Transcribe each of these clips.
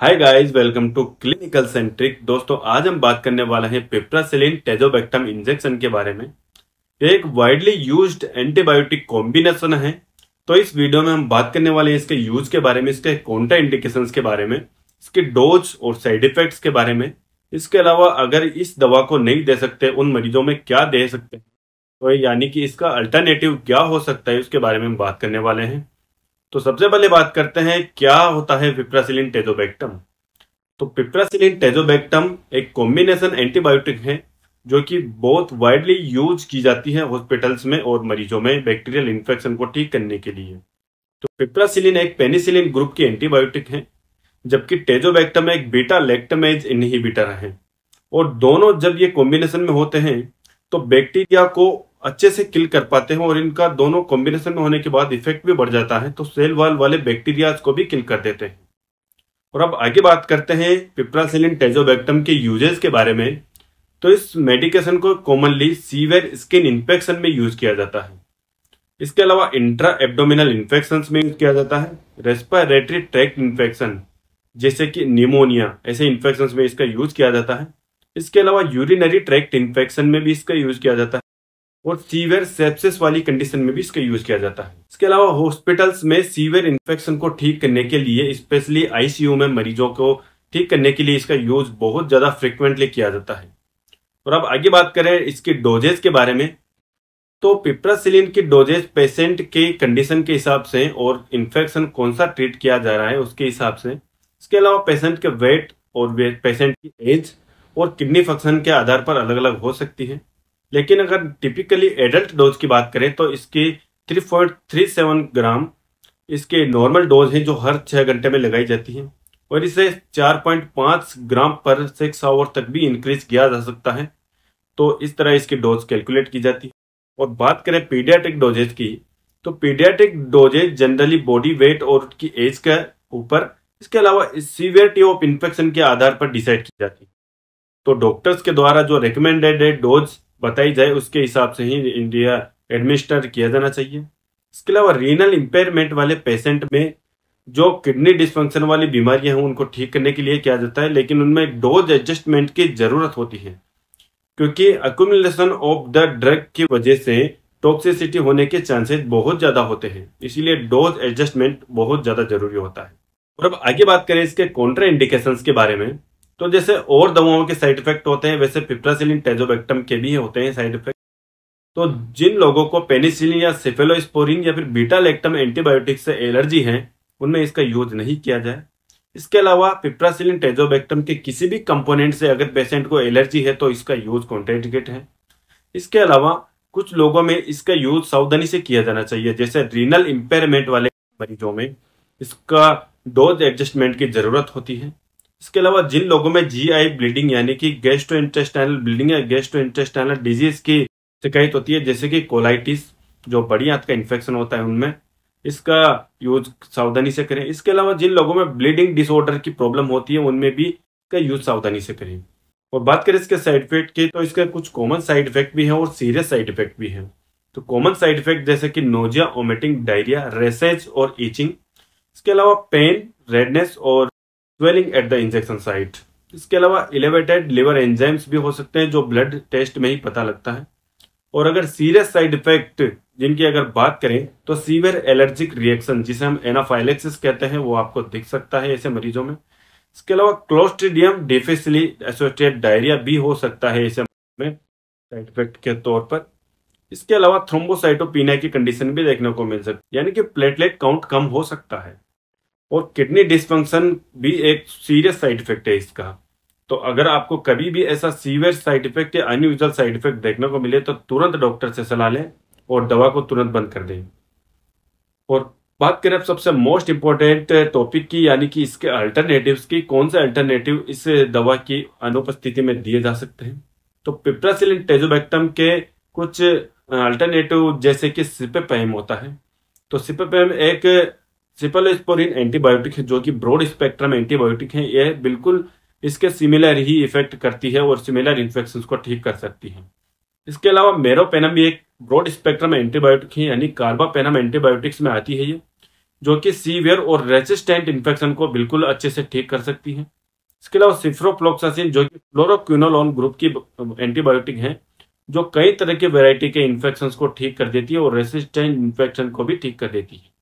hi guys welcome to clinical centric दोस्तों आज हम बात करने वाले हैं पेप्रासिलिन टेजोबेक्टम इंजेक्शन के बारे में एक वाइडली यूज्ड एंटीबायोटिक कॉम्बिनेशन है तो इस वीडियो में हम बात करने वाले हैं इसके यूज के बारे में इसके कॉन्ट्रा इंडिकेशन के बारे में इसके डोज और साइड इफेक्ट्स के बारे में इसके अलावा अगर इस दवा को नहीं दे सकते उन मरीजों में क्या दे सकते हैं तो यानी कि इसका अल्टरनेटिव क्या हो सकता है उसके बारे में हम बात करने वाले हैं तो सबसे पहले बात करते हैं क्या होता है पिप्रासिलिन टेजोबैक्टम तो पिप्रासिलिन टेजोबैक्टम एक कॉम्बिनेशन एंटीबायोटिक है जो कि बहुत वाइडली यूज की जाती है हॉस्पिटल्स में और मरीजों में बैक्टीरियल इन्फेक्शन को ठीक करने के लिए तो पिप्रासिलिन एक पेनिसिलिन ग्रुप की एंटीबायोटिक है जबकि टेजोबैक्टम एक बीटा लेक्टमेज इनहिबिटर है और दोनों जब ये कॉम्बिनेशन में होते हैं तो बैक्टीरिया को अच्छे से किल कर पाते हैं और इनका दोनों कॉम्बिनेशन में होने के बाद इफेक्ट भी बढ़ जाता है तो सेल वाल वाले बैक्टीरियाज को भी किल कर देते हैं और अब आगे बात करते हैं पिप्रासिलिन टेजोबैक्टम के यूजेस के बारे में तो इस मेडिकेशन को कॉमनली सीवियर स्किन इन्फेक्शन में यूज किया जाता है इसके अलावा इंट्रा एब्डोमिनल इन्फेक्शन में यूज किया जाता है रेस्पायरेटरी ट्रैक्ट इन्फेक्शन जैसे कि निमोनिया ऐसे इन्फेक्शन में इसका यूज किया जाता है इसके अलावा यूरिनरी ट्रैक्ट इन्फेक्शन में भी इसका यूज किया जाता है और सीवियर सेप्सिस वाली कंडीशन में भी इसका यूज किया जाता है इसके अलावा हॉस्पिटल्स में सीवियर इन्फेक्शन को ठीक करने के लिए स्पेशली आईसीयू में मरीजों को ठीक करने के लिए इसका यूज बहुत ज्यादा फ्रिक्वेंटली किया जाता है और अब आगे बात करें इसके डोजेज के बारे में तो पिप्रासिलिन की डोजेज पेशेंट के कंडीशन के हिसाब से और इन्फेक्शन कौन सा ट्रीट किया जा रहा है उसके हिसाब से इसके अलावा पेशेंट के वेट और पेशेंट की एज और किडनी फंक्शन के आधार पर अलग अलग हो सकती है लेकिन अगर टिपिकली एडल्ट डोज की बात करें तो इसकी 3.37 ग्राम इसके नॉर्मल डोज है जो हर छः घंटे में लगाई जाती है और इसे 4.5 ग्राम पर सिक्स आवर तक भी इंक्रीज किया जा सकता है तो इस तरह इसकी डोज कैलकुलेट की जाती है और बात करें पीडियाटिक डोजेज की तो paediatric doses generally body weight और उसकी एज के ऊपर इसके अलावा सीवियरिटी ऑफ इन्फेक्शन के आधार पर डिसाइड की जाती है तो डॉक्टर्स के द्वारा जो रिकमेंडेड है डोज बताई जाए उसके हिसाब से ही इंडिया एडमिनिस्टर किया जाना चाहिए इसके अलावा रीनल इम्पेयरमेंट वाले पेशेंट में जो किडनी डिस्फंक्शन वाली बीमारियां हैं उनको ठीक करने के लिए किया जाता है लेकिन उनमें डोज एडजस्टमेंट की जरूरत होती है क्योंकि अक्यूमुलेशन ऑफ द ड्रग की वजह से टॉक्सिसिटी होने के चांसेस बहुत ज्यादा होते हैं इसीलिए डोज एडजस्टमेंट बहुत ज्यादा जरूरी होता है और अब आगे बात करें इसके कॉन्ट्रा इंडिकेशन के बारे में तो जैसे और दवाओं के साइड इफेक्ट होते हैं वैसे पिप्रासिलिन टेजोबेक्टम के भी होते हैं साइड इफेक्ट तो जिन लोगों को पेनिसिलिन या सिफेलोस्पोरिन या फिर बीटा लेक्टम एंटीबायोटिक से एलर्जी है उनमें इसका यूज नहीं किया जाए इसके अलावा पिप्रासिलिन टेजोबेक्टम के किसी भी कंपोनेंट से अगर पेशेंट को एलर्जी है तो इसका यूज कॉन्ट्रेडिकेट है इसके अलावा कुछ लोगों में इसका यूज सावधानी से किया जाना चाहिए जैसे रीनल इम्पेयरमेंट वाले मरीजों में इसका डोज एडजस्टमेंट की जरूरत होती है इसके अलावा जिन लोगों में जी आई ब्लीडिंग यानी कि गैस्ट्रो इंटेस्टाइनल ब्लीडिंग या गैस्ट्रो इंटेस्टाइनल डिजीज की शिकायत होती है जैसे कि कोलाइटिस जो बड़ी हाथ का इन्फेक्शन होता है उनमें इसका यूज सावधानी से करें इसके अलावा जिन लोगों में ब्लीडिंग डिसऑर्डर की प्रॉब्लम होती है उनमें भी इसका यूज सावधानी से करें और बात करें इसके साइड इफेक्ट की तो इसके कुछ कॉमन साइड इफेक्ट भी हैं और सीरियस साइड इफेक्ट भी हैं तो कॉमन साइड इफेक्ट जैसे कि नोजिया ओमेटिंग डायरिया रेसेज और ईचिंग इसके अलावा पेन रेडनेस और swelling at the injection site इसके अलावा इलेवेटेड लिवर एंजाइम्स भी हो सकते हैं जो ब्लड टेस्ट में ही पता लगता है और अगर सीरियस साइड इफेक्ट जिनकी अगर बात करें तो सीवियर एलर्जिक रिएक्शन जिसे हम एनाफाइलेक्सिस कहते हैं वो आपको दिख सकता है ऐसे मरीजों में इसके अलावा क्लोस्ट्रीडियम डिफिसली एसोसिएटेड डायरिया भी हो सकता है ऐसे में साइड इफेक्ट के तौर पर इसके अलावा थ्रोम्बोसाइटोपीनिया की कंडीशन भी देखने को मिल सकती है यानी कि प्लेटलेट काउंट कम हो सकता है और किडनी डिस्फंक्शन भी एक सीरियस साइड इफेक्ट है इसका तो अगर आपको कभी भी ऐसा सीवियर साइड इफेक्ट या अनयूजल साइड इफेक्ट देखने को मिले तो तुरंत डॉक्टर से सलाह लें और दवा को तुरंत बंद कर दें और बात करें अब सबसे मोस्ट इंपॉर्टेंट टॉपिक की यानी कि इसके अल्टरनेटिव्स की कौन से अल्टरनेटिव इस दवा की अनुपस्थिति में दिए जा सकते हैं तो पिप्रासिलिन टेजोबैक्टम के कुछ अल्टरनेटिव जैसे कि सिपेपेम होता है तो सिपेपेम एक सिपलस्पोरिन एंटीबायोटिक है जो कि ब्रॉड स्पेक्ट्रम एंटीबायोटिक है यह बिल्कुल इसके सिमिलर ही इफेक्ट करती है और सिमिलर इन्फेक्शन को ठीक कर सकती है इसके अलावा मेरोपेनम भी एक ब्रॉड स्पेक्ट्रम एंटीबायोटिक है यानी कार्बापेनम एंटीबायोटिक्स में आती है ये जो कि सीवियर और रेजिस्टेंट इन्फेक्शन को बिल्कुल अच्छे से ठीक कर सकती है इसके अलावा सिफ्रोफ्लोक्सासिन जो कि फ्लोरोक्विनोलोन ग्रुप की एंटीबायोटिक है जो कई तरह के वैरायटी के इन्फेक्शन को ठीक कर देती है और रेजिस्टेंट इन्फेक्शन को भी ठीक कर देती है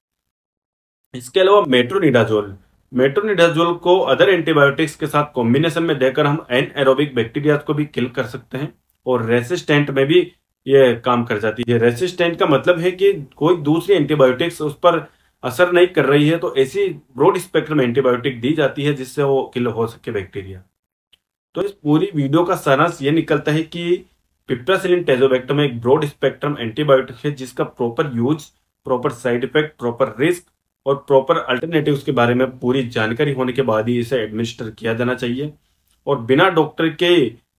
इसके अलावा मेट्रोनिडाजोल मेट्रोनिडाजोल को अदर एंटीबायोटिक्स के साथ कॉम्बिनेशन में देकर हम एन एरोबिक बैक्टीरिया को भी किल कर सकते हैं और रेसिस्टेंट में भी ये काम कर जाती है रेसिस्टेंट का मतलब है कि कोई दूसरी एंटीबायोटिक्स उस पर असर नहीं कर रही है तो ऐसी ब्रॉड स्पेक्ट्रम एंटीबायोटिक दी जाती है जिससे वो किल हो सके बैक्टीरिया तो इस पूरी वीडियो का सारांश ये निकलता है कि पिप्रासिलिन टेजोबैक्टम एक ब्रॉड स्पेक्ट्रम एंटीबायोटिक है जिसका proper use proper side effect proper risk और प्रॉपर अल्टरनेटिव के बारे में पूरी जानकारी होने के बाद ही इसे एडमिनिस्टर किया जाना चाहिए और बिना डॉक्टर के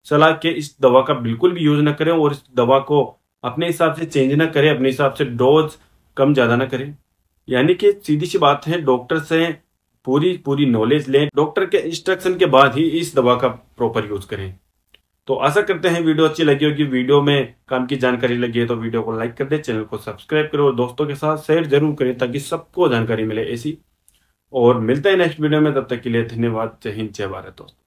सलाह के इस दवा का बिल्कुल भी यूज ना करें और इस दवा को अपने हिसाब से चेंज ना करें अपने हिसाब से डोज कम ज्यादा ना करें यानी कि सीधी सी बात है डॉक्टर से पूरी पूरी नॉलेज लें डॉक्टर के इंस्ट्रक्शन के बाद ही इस दवा का प्रॉपर यूज करें तो आशा करते हैं वीडियो अच्छी लगी होगी वीडियो में काम की जानकारी लगी है तो वीडियो को लाइक कर दे चैनल को सब्सक्राइब करो और दोस्तों के साथ शेयर जरूर करें ताकि सबको जानकारी मिले ऐसी और मिलते हैं नेक्स्ट वीडियो में तब तक के लिए धन्यवाद जय हिंद जय भारत दोस्तों